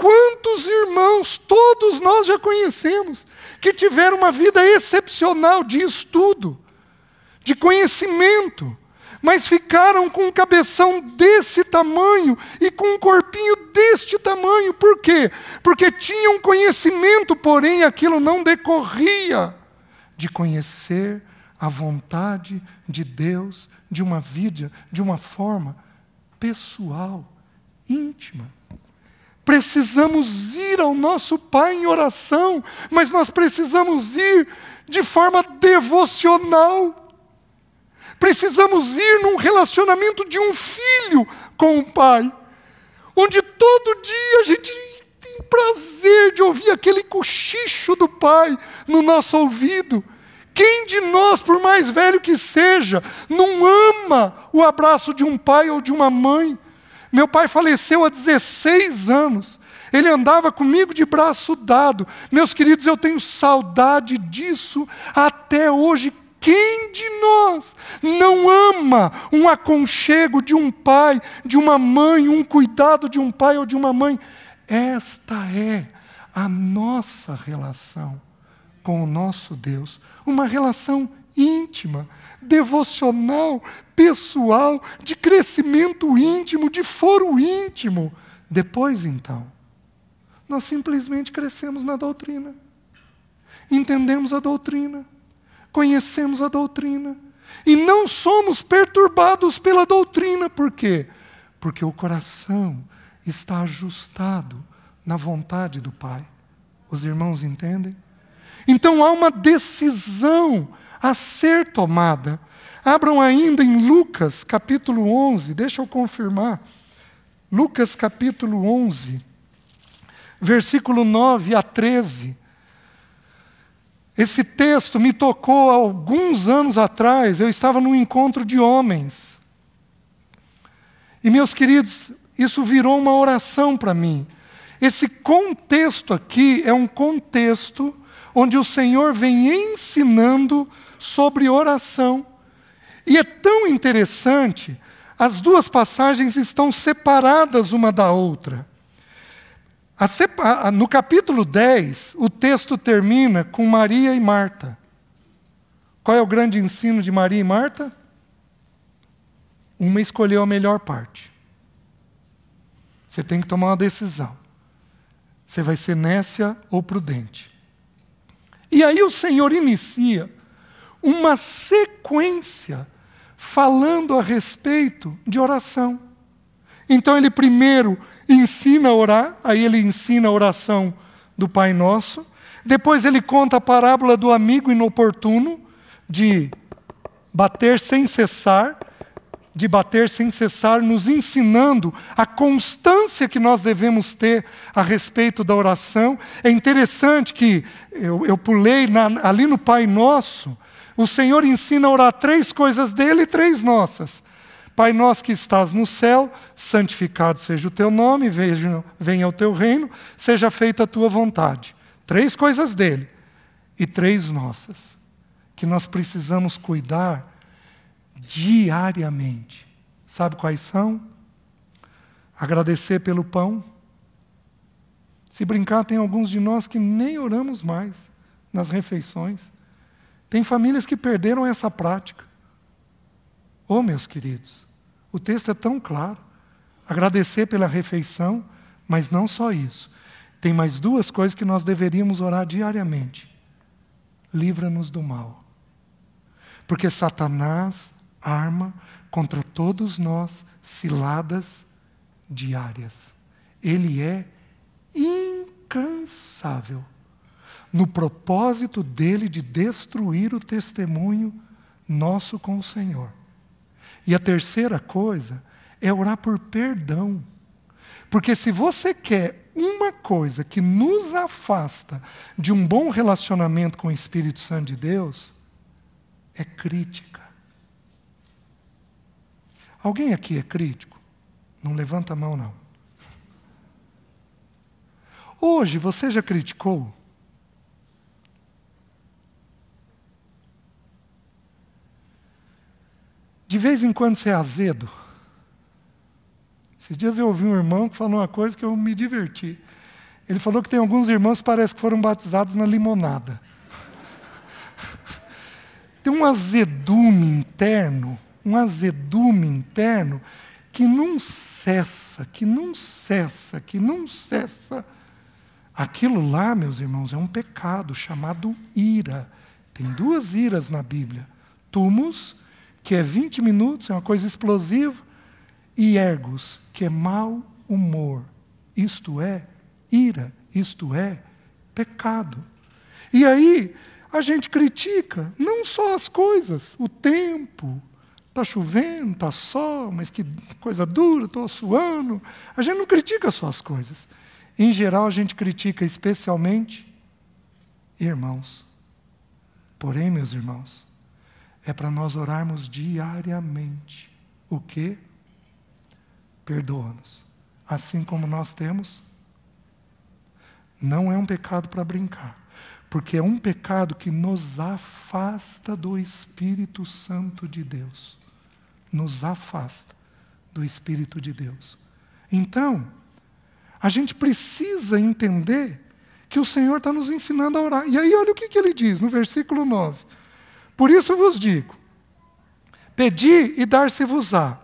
Quantos irmãos, todos nós já conhecemos, que tiveram uma vida excepcional de estudo, de conhecimento, mas ficaram com um cabeção desse tamanho e com um corpinho deste tamanho. Por quê? Porque tinham conhecimento, porém aquilo não decorria de conhecer a vontade de Deus de uma vida, de uma forma pessoal, íntima precisamos ir ao nosso Pai em oração, mas nós precisamos ir de forma devocional. Precisamos ir num relacionamento de um filho com o Pai, onde todo dia a gente tem prazer de ouvir aquele cochicho do Pai no nosso ouvido. Quem de nós, por mais velho que seja, não ama o abraço de um pai ou de uma mãe? Meu pai faleceu há 16 anos. Ele andava comigo de braço dado. Meus queridos, eu tenho saudade disso até hoje. Quem de nós não ama um aconchego de um pai, de uma mãe, um cuidado de um pai ou de uma mãe? Esta é a nossa relação com o nosso Deus, uma relação íntima devocional, pessoal, de crescimento íntimo, de foro íntimo. Depois, então, nós simplesmente crescemos na doutrina. Entendemos a doutrina, conhecemos a doutrina e não somos perturbados pela doutrina, por quê? Porque o coração está ajustado na vontade do Pai. Os irmãos entendem? Então há uma decisão a ser tomada. Abram ainda em Lucas capítulo 11, deixa eu confirmar. Lucas capítulo 11, versículo 9 a 13. Esse texto me tocou alguns anos atrás, eu estava num encontro de homens. E meus queridos, isso virou uma oração para mim. Esse contexto aqui é um contexto onde o Senhor vem ensinando sobre oração. E é tão interessante, as duas passagens estão separadas uma da outra. No capítulo 10, o texto termina com Maria e Marta. Qual é o grande ensino de Maria e Marta? Uma escolheu a melhor parte. Você tem que tomar uma decisão. Você vai ser nécia ou prudente. E aí o Senhor inicia uma sequência falando a respeito de oração. Então ele primeiro ensina a orar, aí ele ensina a oração do Pai Nosso. Depois ele conta a parábola do amigo inoportuno, de bater sem cessar, de bater sem cessar, nos ensinando a constância que nós devemos ter a respeito da oração. É interessante que eu, eu pulei na, ali no Pai Nosso, o Senhor ensina a orar três coisas dele e três nossas. Pai nosso que estás no céu, santificado seja o teu nome, venha o teu reino, seja feita a tua vontade. Três coisas dele e três nossas, que nós precisamos cuidar diariamente. Sabe quais são? Agradecer pelo pão. Se brincar, tem alguns de nós que nem oramos mais nas refeições. Tem famílias que perderam essa prática. Oh, meus queridos, o texto é tão claro. Agradecer pela refeição, mas não só isso. Tem mais duas coisas que nós deveríamos orar diariamente: livra-nos do mal. Porque Satanás arma contra todos nós ciladas diárias. Ele é incansável no propósito dele de destruir o testemunho nosso com o Senhor. E a terceira coisa é orar por perdão. Porque se você quer uma coisa que nos afasta de um bom relacionamento com o Espírito Santo de Deus, é crítica. Alguém aqui é crítico? Não levanta a mão, não. Hoje você já criticou? de vez em quando é azedo. Esses dias eu ouvi um irmão que falou uma coisa que eu me diverti. Ele falou que tem alguns irmãos que parece que foram batizados na limonada. tem um azedume interno, um azedume interno que não cessa, que não cessa, que não cessa. Aquilo lá, meus irmãos, é um pecado chamado ira. Tem duas iras na Bíblia: tumos que é 20 minutos, é uma coisa explosiva, e ergos, que é mau humor, isto é, ira, isto é, pecado. E aí, a gente critica não só as coisas, o tempo, está chovendo, está sol, mas que coisa dura, estou suando. A gente não critica só as coisas. Em geral, a gente critica especialmente irmãos. Porém, meus irmãos, é para nós orarmos diariamente. O que? Perdoa-nos. Assim como nós temos. Não é um pecado para brincar, porque é um pecado que nos afasta do Espírito Santo de Deus. Nos afasta do Espírito de Deus. Então, a gente precisa entender que o Senhor está nos ensinando a orar. E aí, olha o que, que ele diz no versículo 9 por isso vos digo: pedi e dar-se-vos-á,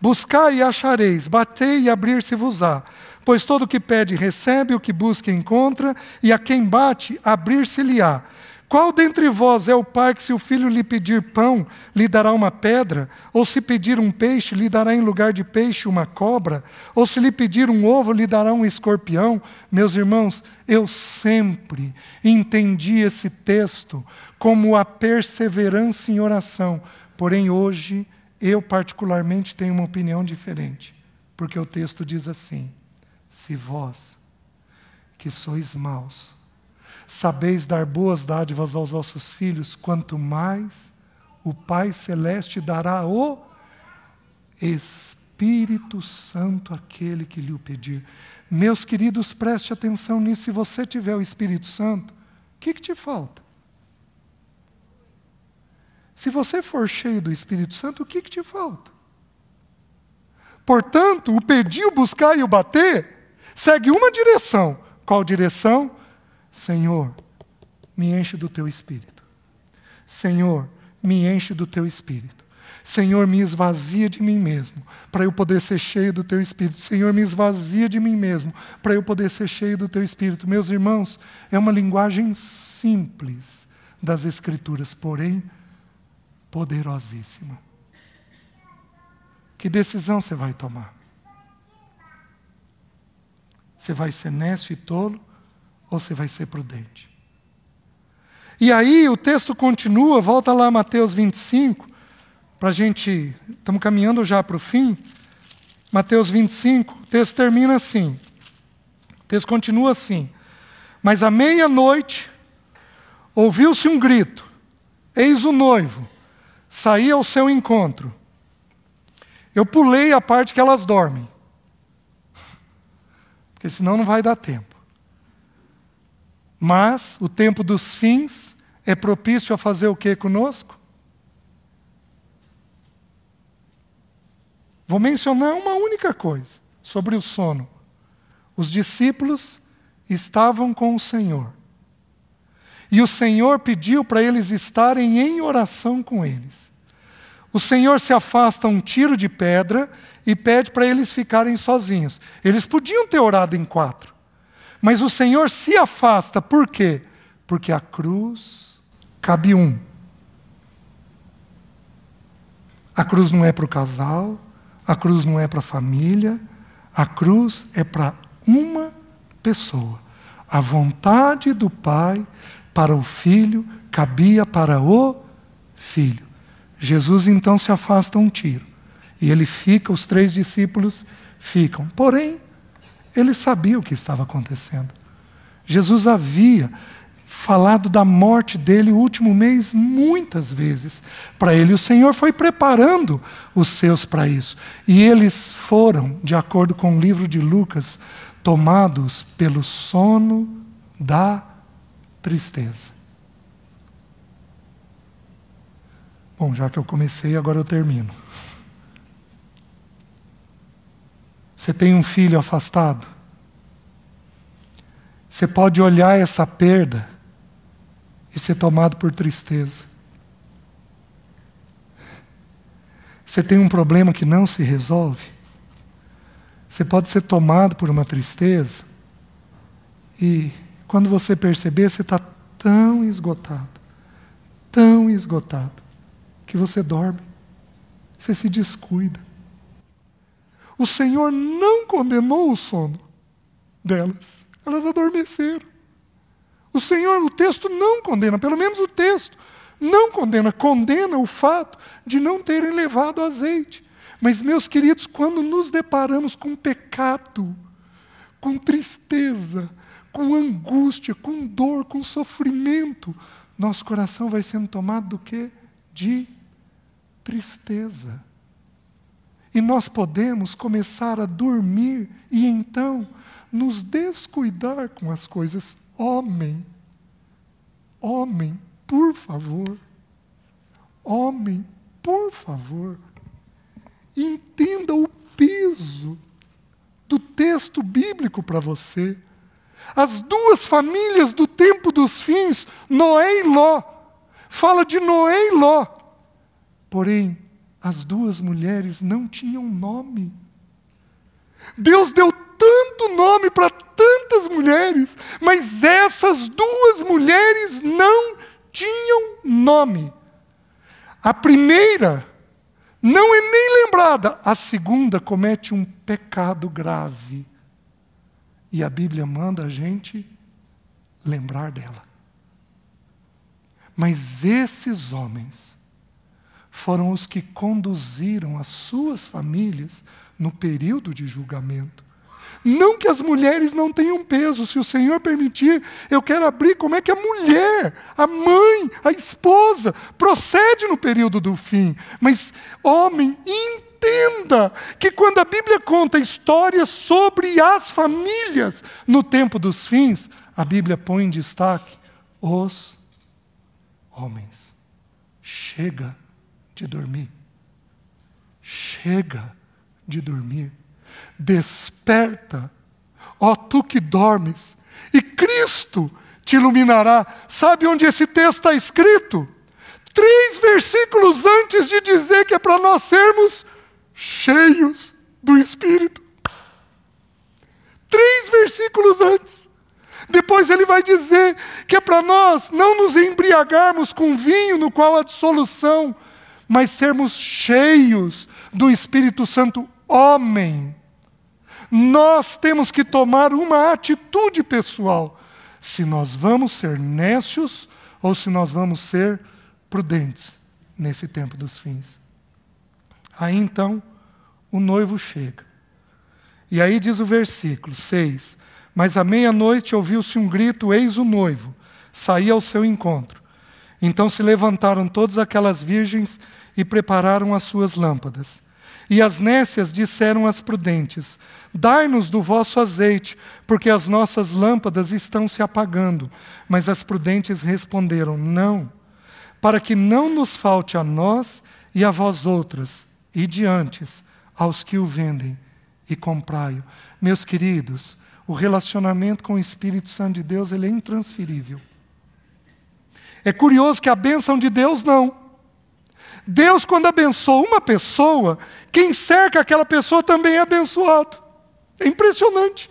buscai e achareis, batei e abrir-se-vos-á. Pois todo o que pede recebe, o que busca encontra, e a quem bate, abrir-se-lhe-á. Qual dentre vós é o pai que, se o filho lhe pedir pão, lhe dará uma pedra? Ou se pedir um peixe, lhe dará em lugar de peixe uma cobra? Ou se lhe pedir um ovo, lhe dará um escorpião? Meus irmãos, eu sempre entendi esse texto como a perseverança em oração. Porém, hoje, eu particularmente tenho uma opinião diferente, porque o texto diz assim: Se vós, que sois maus, sabeis dar boas dádivas aos vossos filhos, quanto mais o Pai Celeste dará o Espírito Santo àquele que lhe o pedir. Meus queridos, preste atenção nisso. Se você tiver o Espírito Santo, o que, que te falta? Se você for cheio do Espírito Santo, o que, que te falta? Portanto, o pedir, o buscar e o bater segue uma direção. Qual direção? Senhor, me enche do teu espírito. Senhor, me enche do teu espírito. Senhor, me esvazia de mim mesmo, para eu poder ser cheio do teu espírito. Senhor, me esvazia de mim mesmo, para eu poder ser cheio do teu espírito. Meus irmãos, é uma linguagem simples das Escrituras, porém poderosíssima. Que decisão você vai tomar? Você vai ser necio e tolo ou você vai ser prudente? E aí o texto continua, volta lá Mateus 25, para a gente. Estamos caminhando já para o fim. Mateus 25, o texto termina assim. O texto continua assim. Mas à meia-noite ouviu-se um grito: Eis o noivo saí ao seu encontro. Eu pulei a parte que elas dormem, porque senão não vai dar tempo. Mas o tempo dos fins é propício a fazer o que conosco? Vou mencionar uma única coisa sobre o sono. Os discípulos estavam com o Senhor. E o Senhor pediu para eles estarem em oração com eles. O Senhor se afasta um tiro de pedra e pede para eles ficarem sozinhos. Eles podiam ter orado em quatro, mas o Senhor se afasta, por quê? Porque a cruz cabe um. A cruz não é para o casal, a cruz não é para a família, a cruz é para uma pessoa. A vontade do Pai para o filho, cabia para o filho. Jesus então se afasta um tiro. E ele fica, os três discípulos ficam. Porém, ele sabia o que estava acontecendo. Jesus havia falado da morte dele o último mês muitas vezes para ele. O Senhor foi preparando os seus para isso. E eles foram, de acordo com o livro de Lucas, tomados pelo sono da tristeza. Bom, já que eu comecei, agora eu termino. Você tem um filho afastado? Você pode olhar essa perda e ser tomado por tristeza. Você tem um problema que não se resolve? Você pode ser tomado por uma tristeza e quando você perceber, você está tão esgotado, tão esgotado, que você dorme, você se descuida. O Senhor não condenou o sono delas, elas adormeceram. O Senhor, o texto não condena, pelo menos o texto não condena, condena o fato de não terem levado azeite. Mas, meus queridos, quando nos deparamos com pecado, com tristeza, com angústia, com dor, com sofrimento, nosso coração vai sendo tomado do que De tristeza. E nós podemos começar a dormir e então nos descuidar com as coisas. Homem, homem, por favor. Homem, por favor. Entenda o peso do texto bíblico para você. As duas famílias do tempo dos fins, Noé e Ló. Fala de Noé e Ló. Porém, as duas mulheres não tinham nome. Deus deu tanto nome para tantas mulheres, mas essas duas mulheres não tinham nome. A primeira não é nem lembrada, a segunda comete um pecado grave e a Bíblia manda a gente lembrar dela. Mas esses homens foram os que conduziram as suas famílias no período de julgamento. Não que as mulheres não tenham peso, se o Senhor permitir, eu quero abrir como é que a mulher, a mãe, a esposa procede no período do fim. Mas homem, entenda que quando a Bíblia conta histórias sobre as famílias no tempo dos fins, a Bíblia põe em destaque os homens. Chega de dormir. Chega de dormir. Desperta, ó tu que dormes, e Cristo te iluminará. Sabe onde esse texto está escrito? Três versículos antes de dizer que é para nós sermos cheios do Espírito. Três versículos antes. Depois ele vai dizer que é para nós não nos embriagarmos com vinho no qual há dissolução, mas sermos cheios do Espírito Santo, homem. Nós temos que tomar uma atitude pessoal, se nós vamos ser nécios ou se nós vamos ser prudentes nesse tempo dos fins. Aí então, o noivo chega. E aí diz o versículo 6: Mas à meia-noite ouviu-se um grito: Eis o noivo, saí ao seu encontro. Então se levantaram todas aquelas virgens e prepararam as suas lâmpadas. E as nécias disseram às prudentes: Dai-nos do vosso azeite, porque as nossas lâmpadas estão se apagando. Mas as prudentes responderam: Não, para que não nos falte a nós e a vós outras, e diantes, aos que o vendem e comprai-o. Meus queridos, o relacionamento com o Espírito Santo de Deus ele é intransferível. É curioso que a bênção de Deus não. Deus, quando abençoa uma pessoa, quem cerca aquela pessoa também é abençoado. É impressionante.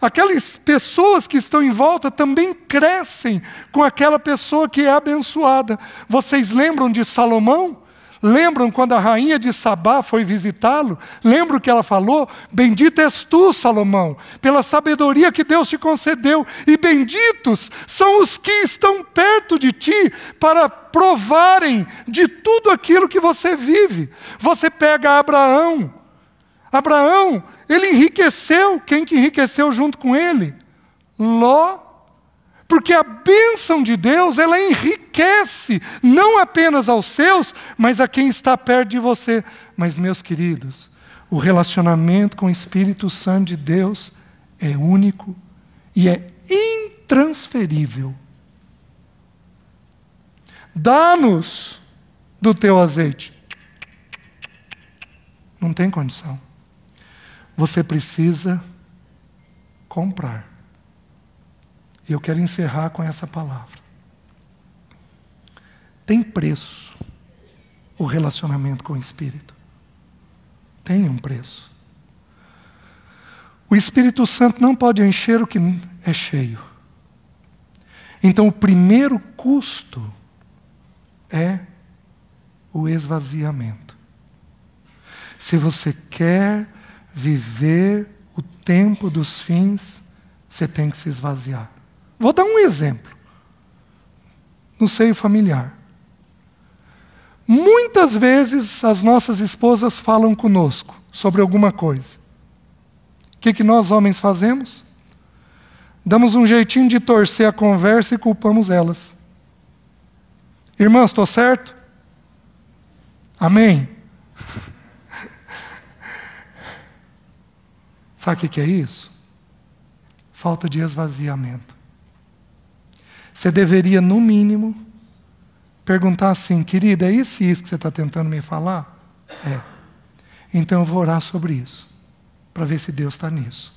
Aquelas pessoas que estão em volta também crescem com aquela pessoa que é abençoada. Vocês lembram de Salomão? Lembram quando a rainha de Sabá foi visitá-lo? Lembram que ela falou: "Bendito és tu, Salomão, pela sabedoria que Deus te concedeu, e benditos são os que estão perto de ti para provarem de tudo aquilo que você vive. Você pega Abraão. Abraão, ele enriqueceu, quem que enriqueceu junto com ele? Ló porque a bênção de Deus, ela enriquece não apenas aos seus, mas a quem está perto de você. Mas, meus queridos, o relacionamento com o Espírito Santo de Deus é único e é intransferível. Dá-nos do teu azeite. Não tem condição. Você precisa comprar. E eu quero encerrar com essa palavra. Tem preço o relacionamento com o Espírito. Tem um preço. O Espírito Santo não pode encher o que é cheio. Então, o primeiro custo é o esvaziamento. Se você quer viver o tempo dos fins, você tem que se esvaziar. Vou dar um exemplo. No seio familiar. Muitas vezes as nossas esposas falam conosco sobre alguma coisa. O que, que nós homens fazemos? Damos um jeitinho de torcer a conversa e culpamos elas. Irmãs, estou certo? Amém? Sabe o que é isso? Falta de esvaziamento você deveria, no mínimo, perguntar assim: querida, é isso isso que você está tentando me falar? É. Então eu vou orar sobre isso, para ver se Deus está nisso.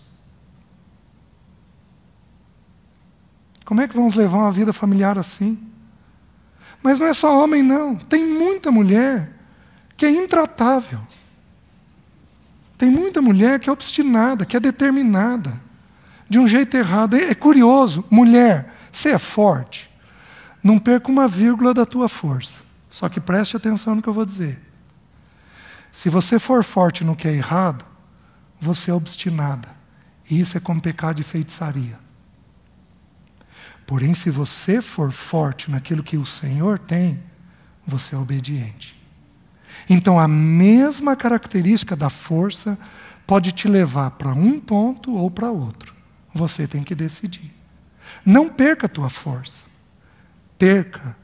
Como é que vamos levar uma vida familiar assim? Mas não é só homem, não. Tem muita mulher que é intratável. Tem muita mulher que é obstinada, que é determinada, de um jeito errado. É, é curioso, mulher, você é forte? Não perca uma vírgula da tua força. Só que preste atenção no que eu vou dizer. Se você for forte no que é errado, você é obstinada. E isso é como pecado de feitiçaria. Porém, se você for forte naquilo que o Senhor tem, você é obediente. Então, a mesma característica da força pode te levar para um ponto ou para outro. Você tem que decidir. Não perca a tua força. Perca,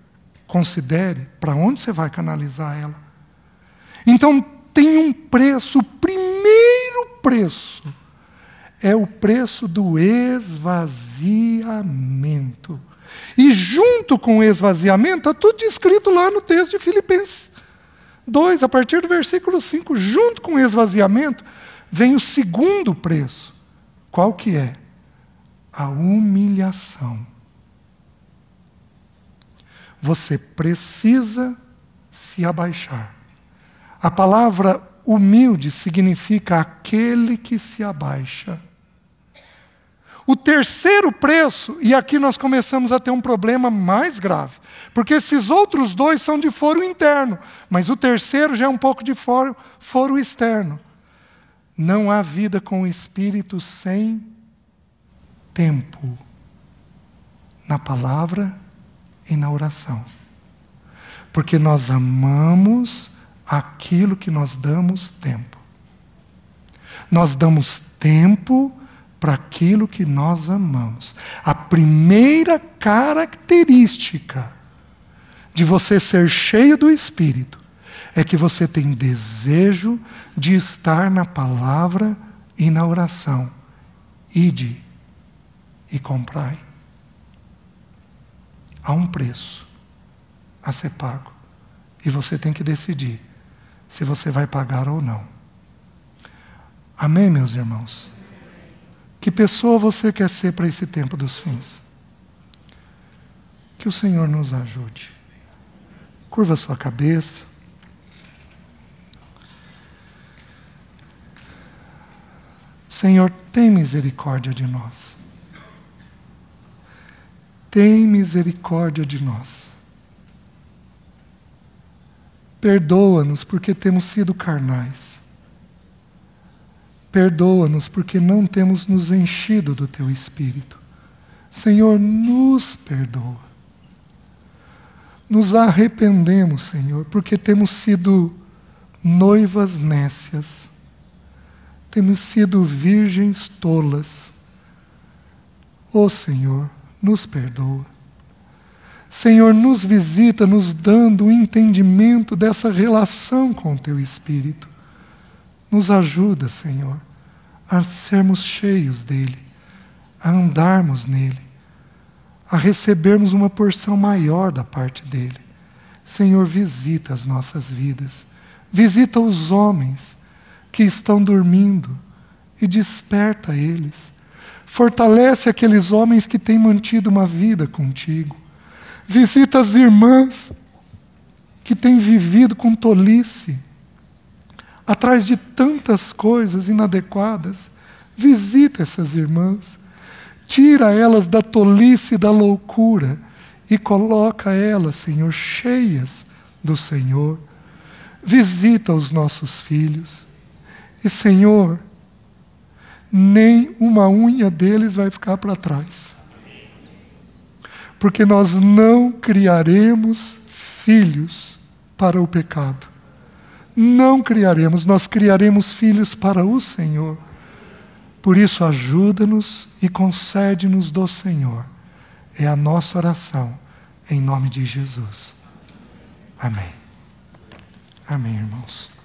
considere para onde você vai canalizar ela. Então tem um preço, o primeiro preço é o preço do esvaziamento. E junto com o esvaziamento, está tudo descrito lá no texto de Filipenses 2, a partir do versículo 5. Junto com o esvaziamento, vem o segundo preço. Qual que é? a humilhação. Você precisa se abaixar. A palavra humilde significa aquele que se abaixa. O terceiro preço, e aqui nós começamos a ter um problema mais grave, porque esses outros dois são de foro interno, mas o terceiro já é um pouco de foro, foro externo. Não há vida com o Espírito sem tempo na palavra e na oração. Porque nós amamos aquilo que nós damos tempo. Nós damos tempo para aquilo que nós amamos. A primeira característica de você ser cheio do Espírito é que você tem desejo de estar na palavra e na oração. Ide e comprai. Há um preço a ser pago. E você tem que decidir se você vai pagar ou não. Amém, meus irmãos? Que pessoa você quer ser para esse tempo dos fins? Que o Senhor nos ajude. Curva sua cabeça. Senhor, tem misericórdia de nós tem misericórdia de nós. Perdoa-nos porque temos sido carnais. Perdoa-nos porque não temos nos enchido do teu espírito. Senhor, nos perdoa. Nos arrependemos, Senhor, porque temos sido noivas nécias, temos sido virgens tolas. Ó oh, Senhor, nos perdoa. Senhor, nos visita, nos dando o entendimento dessa relação com o teu Espírito. Nos ajuda, Senhor, a sermos cheios dele, a andarmos nele, a recebermos uma porção maior da parte dele. Senhor, visita as nossas vidas, visita os homens que estão dormindo e desperta eles Fortalece aqueles homens que têm mantido uma vida contigo. Visita as irmãs que têm vivido com tolice, atrás de tantas coisas inadequadas. Visita essas irmãs. Tira elas da tolice e da loucura e coloca elas, Senhor, cheias do Senhor. Visita os nossos filhos. E, Senhor, nem uma unha deles vai ficar para trás. Porque nós não criaremos filhos para o pecado. Não criaremos, nós criaremos filhos para o Senhor. Por isso, ajuda-nos e concede-nos do Senhor. É a nossa oração, em nome de Jesus. Amém. Amém, irmãos.